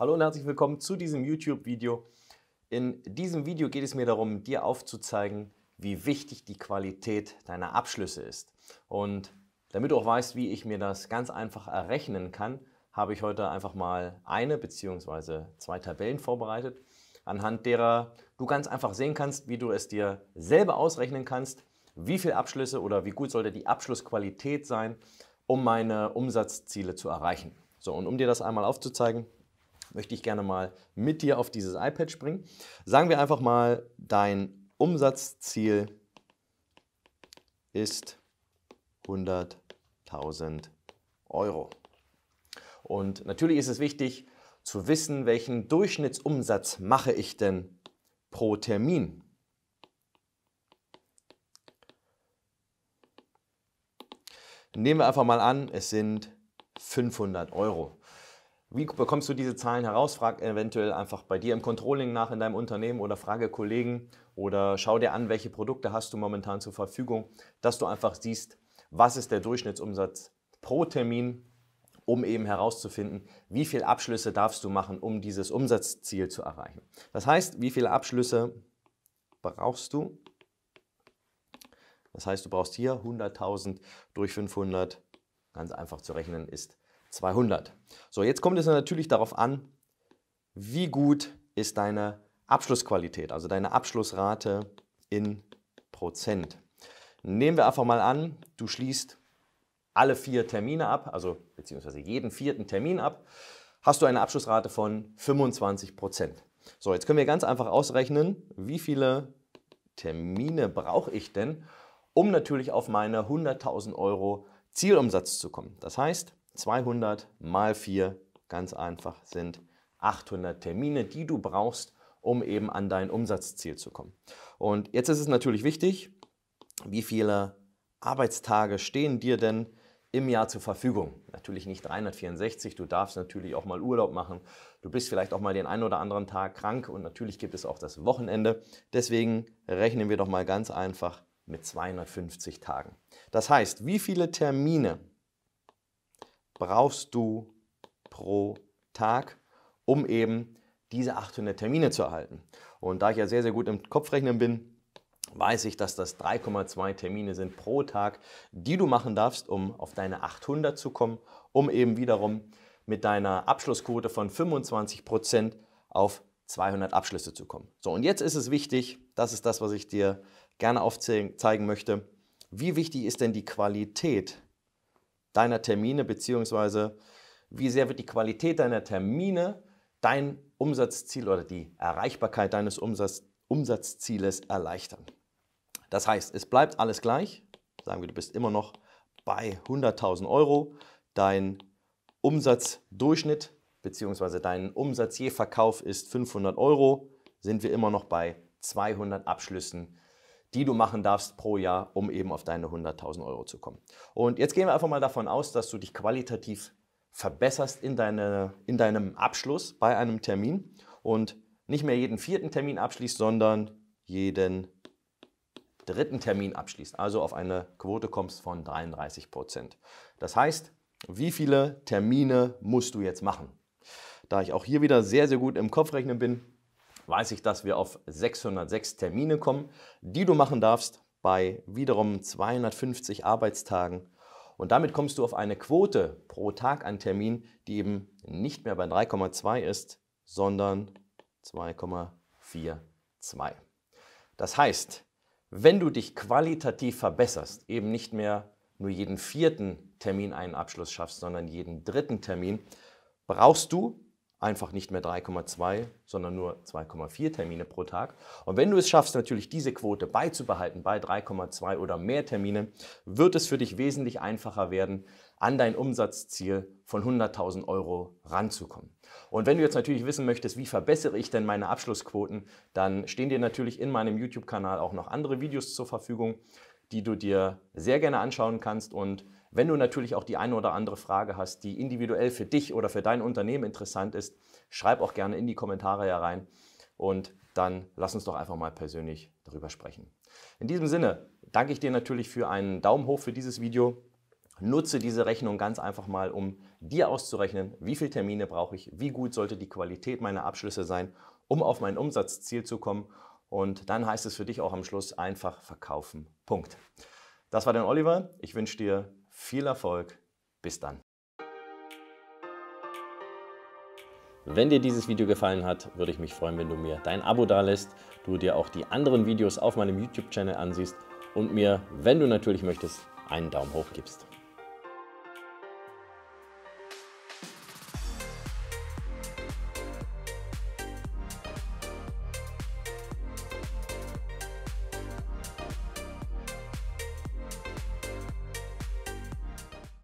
Hallo und herzlich willkommen zu diesem YouTube-Video. In diesem Video geht es mir darum, dir aufzuzeigen, wie wichtig die Qualität deiner Abschlüsse ist. Und damit du auch weißt, wie ich mir das ganz einfach errechnen kann, habe ich heute einfach mal eine bzw. zwei Tabellen vorbereitet, anhand derer du ganz einfach sehen kannst, wie du es dir selber ausrechnen kannst, wie viele Abschlüsse oder wie gut sollte die Abschlussqualität sein, um meine Umsatzziele zu erreichen. So, und um dir das einmal aufzuzeigen, möchte ich gerne mal mit dir auf dieses iPad springen. Sagen wir einfach mal, dein Umsatzziel ist 100.000 Euro. Und natürlich ist es wichtig zu wissen, welchen Durchschnittsumsatz mache ich denn pro Termin. Nehmen wir einfach mal an, es sind 500 Euro. Wie bekommst du diese Zahlen heraus? Frag eventuell einfach bei dir im Controlling nach in deinem Unternehmen oder frage Kollegen oder schau dir an, welche Produkte hast du momentan zur Verfügung, dass du einfach siehst, was ist der Durchschnittsumsatz pro Termin, um eben herauszufinden, wie viele Abschlüsse darfst du machen, um dieses Umsatzziel zu erreichen. Das heißt, wie viele Abschlüsse brauchst du? Das heißt, du brauchst hier 100.000 durch 500, ganz einfach zu rechnen ist 200. So, jetzt kommt es natürlich darauf an, wie gut ist deine Abschlussqualität, also deine Abschlussrate in Prozent. Nehmen wir einfach mal an, du schließt alle vier Termine ab, also beziehungsweise jeden vierten Termin ab, hast du eine Abschlussrate von 25 Prozent. So, jetzt können wir ganz einfach ausrechnen, wie viele Termine brauche ich denn, um natürlich auf meine 100.000 Euro Zielumsatz zu kommen. Das heißt, 200 mal 4 ganz einfach sind 800 Termine, die du brauchst, um eben an dein Umsatzziel zu kommen. Und jetzt ist es natürlich wichtig, wie viele Arbeitstage stehen dir denn im Jahr zur Verfügung. Natürlich nicht 364, du darfst natürlich auch mal Urlaub machen. Du bist vielleicht auch mal den einen oder anderen Tag krank und natürlich gibt es auch das Wochenende. Deswegen rechnen wir doch mal ganz einfach mit 250 Tagen. Das heißt, wie viele Termine brauchst du pro Tag, um eben diese 800 Termine zu erhalten. Und da ich ja sehr, sehr gut im Kopfrechnen bin, weiß ich, dass das 3,2 Termine sind pro Tag, die du machen darfst, um auf deine 800 zu kommen, um eben wiederum mit deiner Abschlussquote von 25% Prozent auf 200 Abschlüsse zu kommen. So, und jetzt ist es wichtig, das ist das, was ich dir gerne aufzeigen möchte, wie wichtig ist denn die Qualität deiner Termine, bzw. wie sehr wird die Qualität deiner Termine dein Umsatzziel oder die Erreichbarkeit deines Umsatz, Umsatzzieles erleichtern. Das heißt, es bleibt alles gleich. Sagen wir, du bist immer noch bei 100.000 Euro. Dein Umsatzdurchschnitt bzw. dein Umsatz je Verkauf ist 500 Euro. Sind wir immer noch bei 200 Abschlüssen die du machen darfst pro Jahr, um eben auf deine 100.000 Euro zu kommen. Und jetzt gehen wir einfach mal davon aus, dass du dich qualitativ verbesserst in, deine, in deinem Abschluss bei einem Termin und nicht mehr jeden vierten Termin abschließt, sondern jeden dritten Termin abschließt. Also auf eine Quote kommst von 33 Prozent. Das heißt, wie viele Termine musst du jetzt machen? Da ich auch hier wieder sehr, sehr gut im Kopfrechnen bin, weiß ich, dass wir auf 606 Termine kommen, die du machen darfst bei wiederum 250 Arbeitstagen. Und damit kommst du auf eine Quote pro Tag an Termin, die eben nicht mehr bei 3,2 ist, sondern 2,42. Das heißt, wenn du dich qualitativ verbesserst, eben nicht mehr nur jeden vierten Termin einen Abschluss schaffst, sondern jeden dritten Termin, brauchst du einfach nicht mehr 3,2, sondern nur 2,4 Termine pro Tag. Und wenn du es schaffst, natürlich diese Quote beizubehalten bei 3,2 oder mehr Termine, wird es für dich wesentlich einfacher werden, an dein Umsatzziel von 100.000 Euro ranzukommen. Und wenn du jetzt natürlich wissen möchtest, wie verbessere ich denn meine Abschlussquoten, dann stehen dir natürlich in meinem YouTube-Kanal auch noch andere Videos zur Verfügung, die du dir sehr gerne anschauen kannst und wenn du natürlich auch die eine oder andere Frage hast, die individuell für dich oder für dein Unternehmen interessant ist, schreib auch gerne in die Kommentare herein und dann lass uns doch einfach mal persönlich darüber sprechen. In diesem Sinne danke ich dir natürlich für einen Daumen hoch für dieses Video. Nutze diese Rechnung ganz einfach mal, um dir auszurechnen, wie viele Termine brauche ich, wie gut sollte die Qualität meiner Abschlüsse sein, um auf mein Umsatzziel zu kommen. Und dann heißt es für dich auch am Schluss einfach verkaufen. Punkt. Das war dein Oliver. Ich wünsche dir viel Erfolg. Bis dann. Wenn dir dieses Video gefallen hat, würde ich mich freuen, wenn du mir dein Abo dalässt, du dir auch die anderen Videos auf meinem YouTube-Channel ansiehst und mir, wenn du natürlich möchtest, einen Daumen hoch gibst.